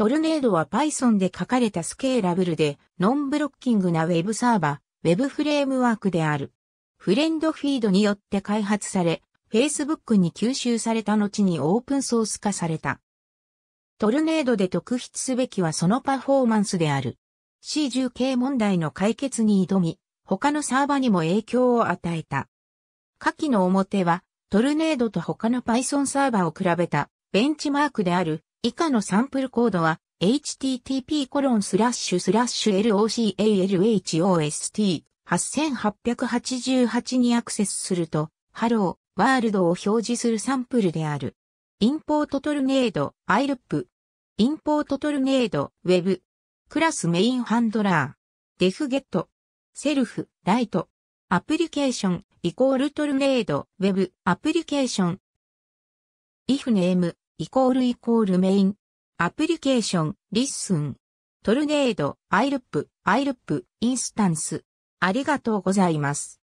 トルネードは Python で書かれたスケーラブルでノンブロッキングな Web サーバー、Web フレームワークである。フレンドフィードによって開発され、Facebook に吸収された後にオープンソース化された。トルネードで特筆すべきはそのパフォーマンスである。C10 系問題の解決に挑み、他のサーバにも影響を与えた。下記の表は、トルネードと他の Python サーバを比べたベンチマークである以下のサンプルコードは http://localhost8888 にアクセスすると、ハロー、ワールドを表示するサンプルである。インポートトルネード、アイルップ。インポートトルネード、ウェブ。クラスメインハンドラー。デフゲット。セルフ、ライト。アプリケーション、イコールトルネード、ウェブ、アプリケーション。if name, イコールイコールメイン。アプリケーション、リッスン。トルネード、アイルップ、アイルップ、インスタンス。ありがとうございます。